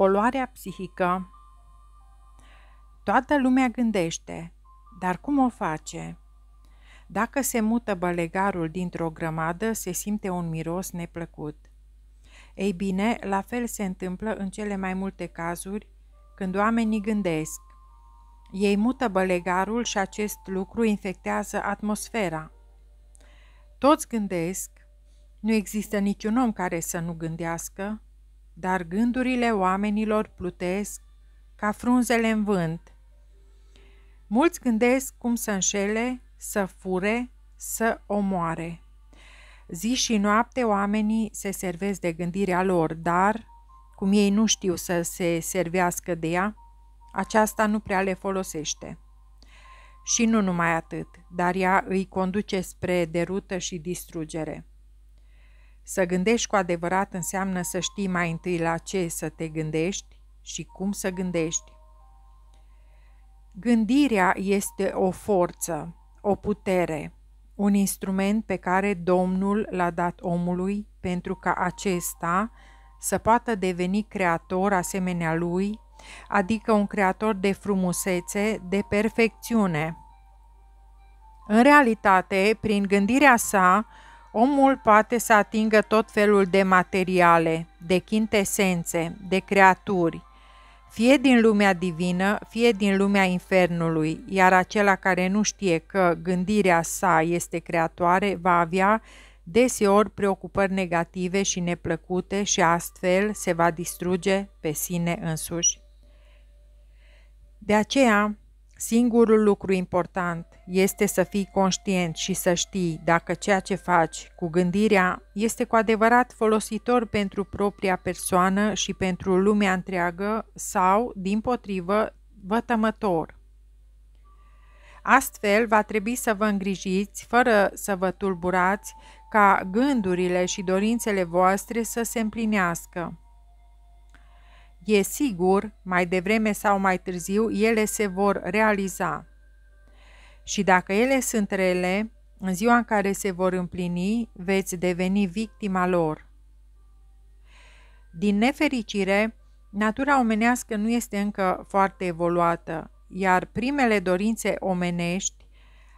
poluarea psihică. Toată lumea gândește, dar cum o face? Dacă se mută bălegarul dintr-o grămadă, se simte un miros neplăcut. Ei bine, la fel se întâmplă în cele mai multe cazuri când oamenii gândesc. Ei mută bălegarul și acest lucru infectează atmosfera. Toți gândesc, nu există niciun om care să nu gândească, dar gândurile oamenilor plutesc ca frunzele în vânt. Mulți gândesc cum să înșele, să fure, să omoare. Zi și noapte oamenii se servesc de gândirea lor, dar, cum ei nu știu să se servească de ea, aceasta nu prea le folosește. Și nu numai atât, dar ea îi conduce spre derută și distrugere. Să gândești cu adevărat înseamnă să știi mai întâi la ce să te gândești și cum să gândești. Gândirea este o forță, o putere, un instrument pe care Domnul l-a dat omului pentru ca acesta să poată deveni creator asemenea lui, adică un creator de frumusețe, de perfecțiune. În realitate, prin gândirea sa, Omul poate să atingă tot felul de materiale, de chintesențe, de creaturi, fie din lumea divină, fie din lumea infernului, iar acela care nu știe că gândirea sa este creatoare va avea deseori preocupări negative și neplăcute și astfel se va distruge pe sine însuși. De aceea, Singurul lucru important este să fii conștient și să știi dacă ceea ce faci cu gândirea este cu adevărat folositor pentru propria persoană și pentru lumea întreagă sau, din potrivă, vătămător. Astfel, va trebui să vă îngrijiți, fără să vă tulburați, ca gândurile și dorințele voastre să se împlinească. E sigur, mai devreme sau mai târziu, ele se vor realiza. Și dacă ele sunt rele, în ziua în care se vor împlini, veți deveni victima lor. Din nefericire, natura omenească nu este încă foarte evoluată, iar primele dorințe omenești,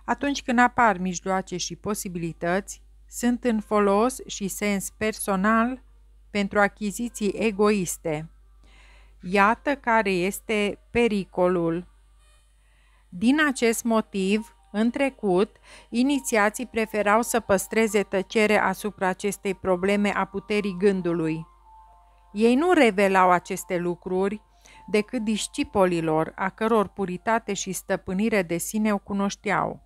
atunci când apar mijloace și posibilități, sunt în folos și sens personal pentru achiziții egoiste. Iată care este pericolul. Din acest motiv, în trecut, inițiații preferau să păstreze tăcere asupra acestei probleme a puterii gândului. Ei nu revelau aceste lucruri decât discipolilor, a căror puritate și stăpânire de sine o cunoșteau.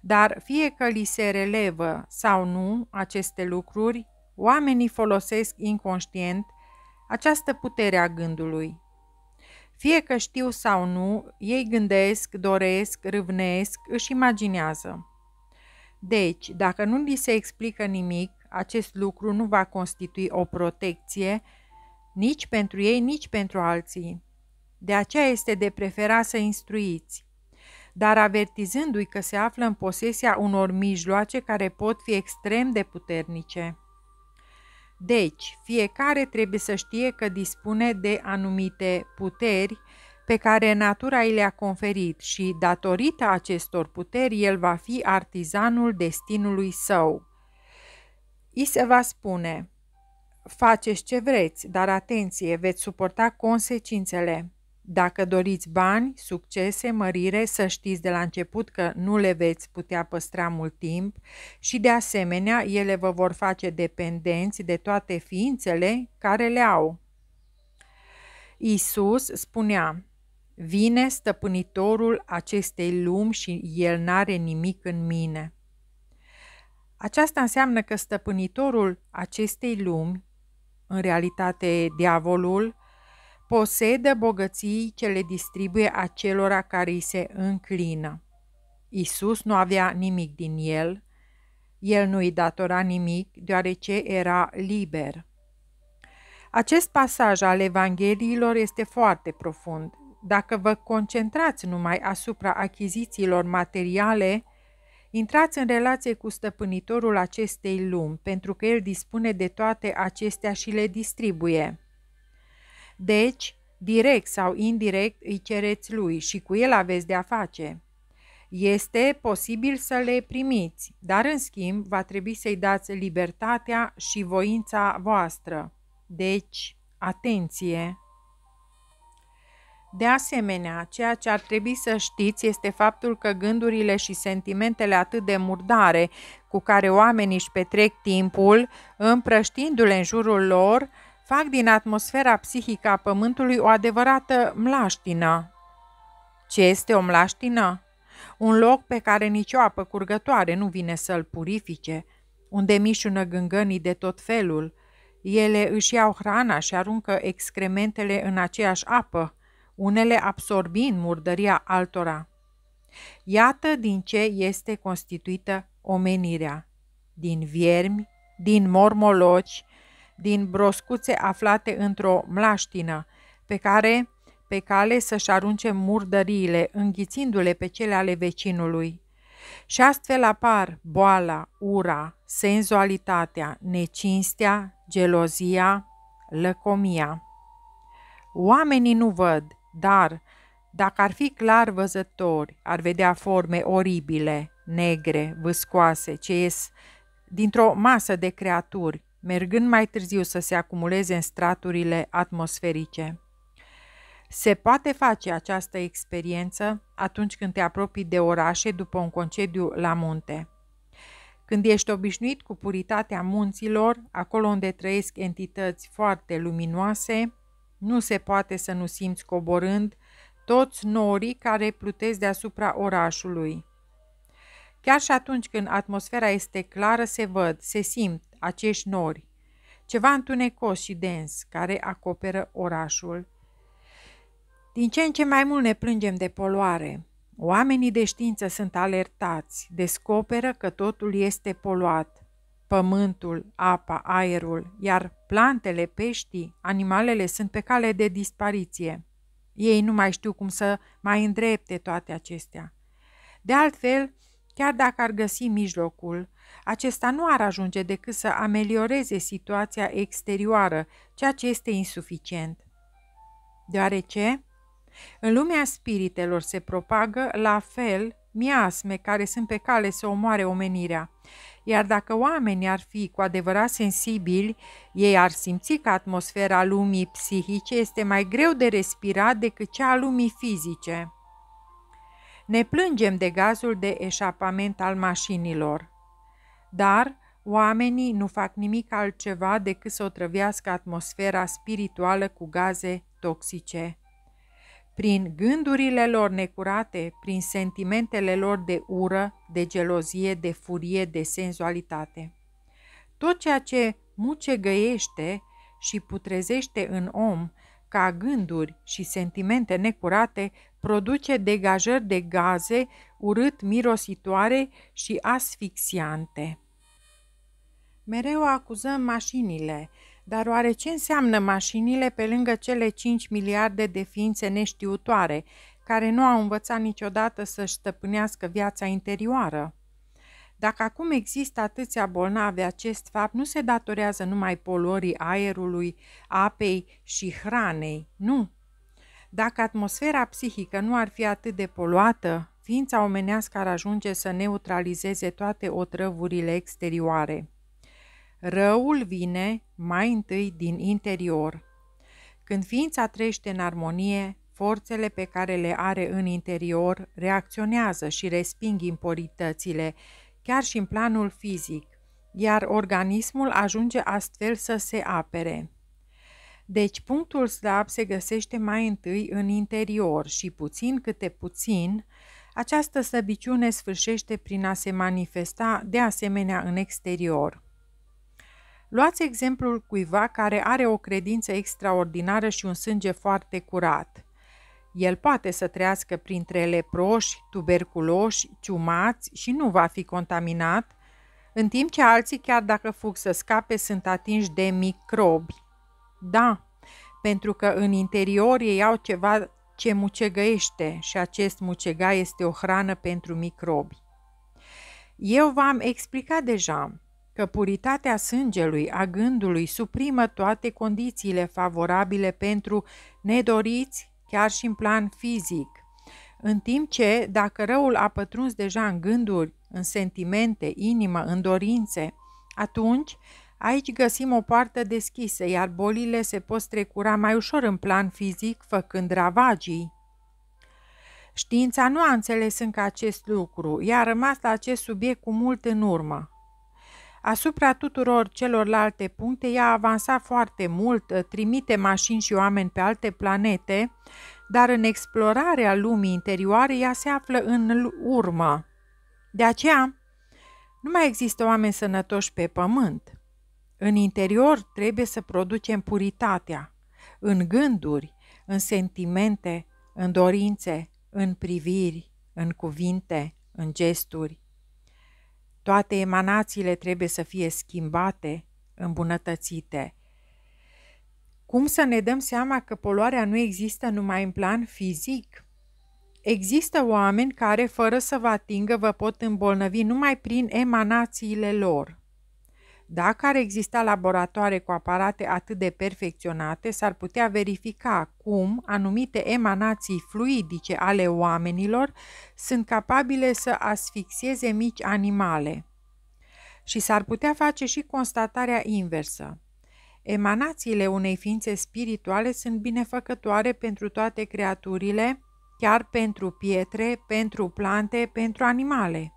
Dar fie că li se relevă sau nu aceste lucruri, oamenii folosesc inconștient această putere a gândului. Fie că știu sau nu, ei gândesc, doresc, râvnesc, își imaginează. Deci, dacă nu li se explică nimic, acest lucru nu va constitui o protecție nici pentru ei, nici pentru alții. De aceea este de preferat să instruiți, dar avertizându-i că se află în posesia unor mijloace care pot fi extrem de puternice. Deci, fiecare trebuie să știe că dispune de anumite puteri pe care natura i le-a conferit și, datorită acestor puteri, el va fi artizanul destinului său. I se va spune, faceți ce vreți, dar atenție, veți suporta consecințele. Dacă doriți bani, succese, mărire, să știți de la început că nu le veți putea păstra mult timp și de asemenea ele vă vor face dependenți de toate ființele care le au. Isus spunea, Vine stăpânitorul acestei lumi și el n-are nimic în mine. Aceasta înseamnă că stăpânitorul acestei lumi, în realitate diavolul, posedă bogății ce le distribuie acelora care îi se înclină. Isus nu avea nimic din el, el nu îi datora nimic, deoarece era liber. Acest pasaj al Evangheliilor este foarte profund. Dacă vă concentrați numai asupra achizițiilor materiale, intrați în relație cu stăpânitorul acestei lumi, pentru că el dispune de toate acestea și le distribuie. Deci, direct sau indirect îi cereți lui și cu el aveți de-a face. Este posibil să le primiți, dar în schimb va trebui să-i dați libertatea și voința voastră. Deci, atenție! De asemenea, ceea ce ar trebui să știți este faptul că gândurile și sentimentele atât de murdare cu care oamenii își petrec timpul, împrăștindu-le în jurul lor, fac din atmosfera psihică a Pământului o adevărată mlaștină. Ce este o mlaștină? Un loc pe care nicio apă curgătoare nu vine să-l purifice, unde mișună gângănii de tot felul. Ele își iau hrana și aruncă excrementele în aceeași apă, unele absorbind murdăria altora. Iată din ce este constituită omenirea. Din viermi, din mormoloci, din broscuțe aflate într-o mlaștină, pe care pe cale să-și arunce murdăriile, înghițindu-le pe cele ale vecinului. Și astfel apar boala, ura, senzualitatea, necinstea, gelozia, lăcomia. Oamenii nu văd, dar dacă ar fi clar văzători, ar vedea forme oribile, negre, vâscoase, ce ies dintr-o masă de creaturi, mergând mai târziu să se acumuleze în straturile atmosferice. Se poate face această experiență atunci când te apropii de orașe după un concediu la munte. Când ești obișnuit cu puritatea munților, acolo unde trăiesc entități foarte luminoase, nu se poate să nu simți coborând toți norii care plutesc deasupra orașului. Chiar și atunci când atmosfera este clară, se văd, se simt acești nori, ceva întunecos și dens care acoperă orașul. Din ce în ce mai mult ne plângem de poluare. Oamenii de știință sunt alertați, descoperă că totul este poluat. Pământul, apa, aerul, iar plantele, peștii, animalele sunt pe cale de dispariție. Ei nu mai știu cum să mai îndrepte toate acestea. De altfel, Chiar dacă ar găsi mijlocul, acesta nu ar ajunge decât să amelioreze situația exterioară, ceea ce este insuficient. Deoarece, în lumea spiritelor se propagă la fel miasme care sunt pe cale să omoare omenirea. Iar dacă oamenii ar fi cu adevărat sensibili, ei ar simți că atmosfera lumii psihice este mai greu de respirat decât cea a lumii fizice. Ne plângem de gazul de eșapament al mașinilor. Dar oamenii nu fac nimic altceva decât să otrăvească atmosfera spirituală cu gaze toxice. Prin gândurile lor necurate, prin sentimentele lor de ură, de gelozie, de furie, de senzualitate. Tot ceea ce mucegăiește și putrezește în om ca gânduri și sentimente necurate produce degajări de gaze urât mirositoare și asfixiante. Mereu acuzăm mașinile, dar oare ce înseamnă mașinile pe lângă cele 5 miliarde de ființe neștiutoare, care nu au învățat niciodată să-și stăpânească viața interioară? Dacă acum există atâția bolnavi, acest fapt nu se datorează numai poluării aerului, apei și hranei, nu, dacă atmosfera psihică nu ar fi atât de poluată, ființa omenească ar ajunge să neutralizeze toate otrăvurile exterioare. Răul vine mai întâi din interior. Când ființa trăiește în armonie, forțele pe care le are în interior reacționează și resping impuritățile, chiar și în planul fizic, iar organismul ajunge astfel să se apere. Deci punctul slab se găsește mai întâi în interior și puțin câte puțin, această slăbiciune sfârșește prin a se manifesta de asemenea în exterior. Luați exemplul cuiva care are o credință extraordinară și un sânge foarte curat. El poate să trăiască printre leproși, tuberculoși, ciumați și nu va fi contaminat, în timp ce alții, chiar dacă fug să scape, sunt atinși de microbi. Da, pentru că în interior ei au ceva ce mucegăiește și acest mucega este o hrană pentru microbi. Eu v-am explicat deja că puritatea sângelui, a gândului, suprimă toate condițiile favorabile pentru nedoriți, chiar și în plan fizic. În timp ce, dacă răul a pătruns deja în gânduri, în sentimente, inimă, în dorințe, atunci Aici găsim o poartă deschisă, iar bolile se pot strecura mai ușor în plan fizic, făcând ravagii. Știința nu a înțeles încă acest lucru, i-a rămas la acest subiect cu mult în urmă. Asupra tuturor celorlalte puncte, ea a avansat foarte mult, trimite mașini și oameni pe alte planete, dar în explorarea lumii interioare ea se află în urmă. De aceea, nu mai există oameni sănătoși pe pământ. În interior trebuie să producem puritatea, în gânduri, în sentimente, în dorințe, în priviri, în cuvinte, în gesturi. Toate emanațiile trebuie să fie schimbate, îmbunătățite. Cum să ne dăm seama că poluarea nu există numai în plan fizic? Există oameni care, fără să vă atingă, vă pot îmbolnăvi numai prin emanațiile lor. Dacă ar exista laboratoare cu aparate atât de perfecționate, s-ar putea verifica cum anumite emanații fluidice ale oamenilor sunt capabile să asfixieze mici animale. Și s-ar putea face și constatarea inversă. Emanațiile unei ființe spirituale sunt binefăcătoare pentru toate creaturile, chiar pentru pietre, pentru plante, pentru animale.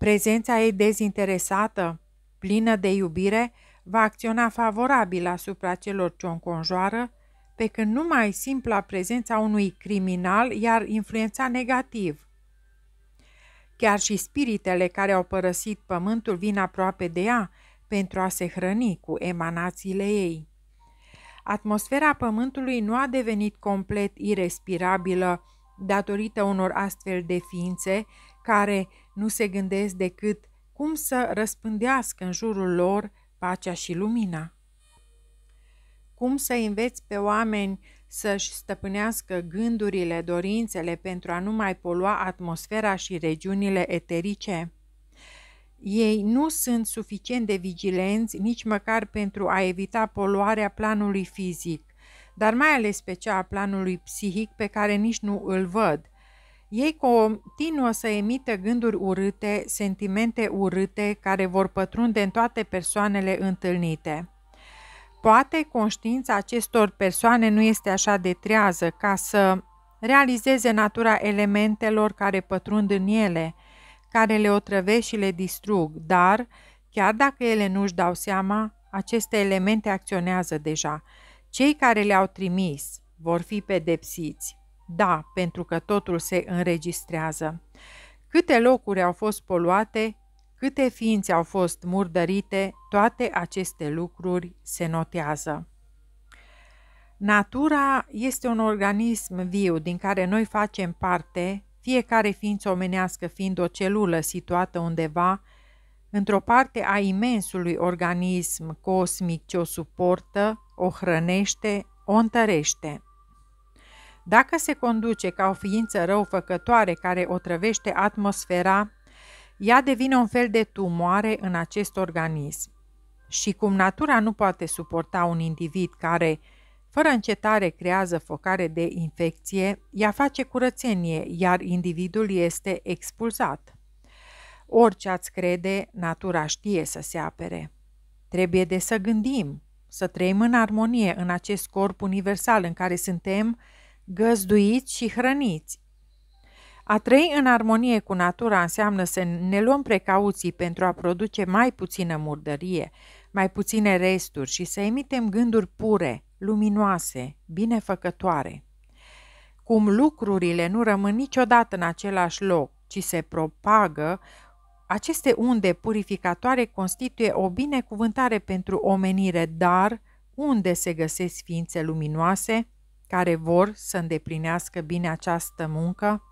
Prezența ei dezinteresată, plină de iubire, va acționa favorabil asupra celor ce o înconjoară, pe când numai simpla prezența unui criminal iar influența negativ. Chiar și spiritele care au părăsit pământul vin aproape de ea pentru a se hrăni cu emanațiile ei. Atmosfera pământului nu a devenit complet irespirabilă datorită unor astfel de ființe care nu se gândesc decât cum să răspândească în jurul lor pacea și lumina. Cum să înveți pe oameni să-și stăpânească gândurile, dorințele pentru a nu mai polua atmosfera și regiunile eterice? Ei nu sunt suficient de vigilenți nici măcar pentru a evita poluarea planului fizic, dar mai ales pe cea a planului psihic pe care nici nu îl văd, ei continuă să emită gânduri urâte, sentimente urâte care vor pătrunde în toate persoanele întâlnite. Poate conștiința acestor persoane nu este așa de trează ca să realizeze natura elementelor care pătrund în ele, care le otrăvesc și le distrug, dar, chiar dacă ele nu-și dau seama, aceste elemente acționează deja. Cei care le-au trimis vor fi pedepsiți. Da, pentru că totul se înregistrează. Câte locuri au fost poluate, câte ființe au fost murdărite, toate aceste lucruri se notează. Natura este un organism viu din care noi facem parte, fiecare ființă omenească fiind o celulă situată undeva, într-o parte a imensului organism cosmic ce o suportă, o hrănește, o întărește. Dacă se conduce ca o ființă răufăcătoare care o trăvește atmosfera, ea devine un fel de tumoare în acest organism. Și cum natura nu poate suporta un individ care, fără încetare, creează focare de infecție, ea face curățenie, iar individul este expulzat. Orice ați crede, natura știe să se apere. Trebuie de să gândim, să trăim în armonie în acest corp universal în care suntem, găzduiți și hrăniți. A trăi în armonie cu natura înseamnă să ne luăm precauții pentru a produce mai puțină murdărie, mai puține resturi și să emitem gânduri pure, luminoase, binefăcătoare. Cum lucrurile nu rămân niciodată în același loc, ci se propagă, aceste unde purificatoare constituie o binecuvântare pentru omenire, dar unde se găsesc ființe luminoase – care vor să îndeplinească bine această muncă?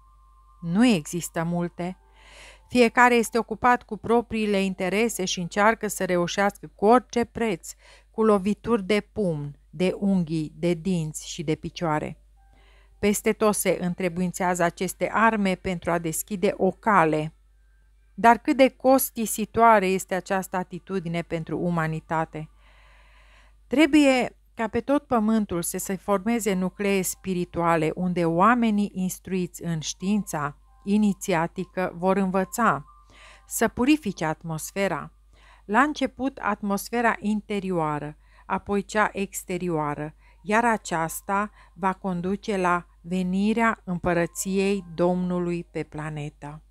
Nu există multe. Fiecare este ocupat cu propriile interese și încearcă să reușească cu orice preț, cu lovituri de pumn, de unghii, de dinți și de picioare. Peste tot se întrebuințează aceste arme pentru a deschide o cale. Dar cât de costisitoare este această atitudine pentru umanitate? Trebuie ca pe tot pământul să se formeze nuclee spirituale unde oamenii instruiți în știința inițiatică vor învăța, să purifice atmosfera. La început atmosfera interioară, apoi cea exterioară, iar aceasta va conduce la venirea împărăției Domnului pe planetă.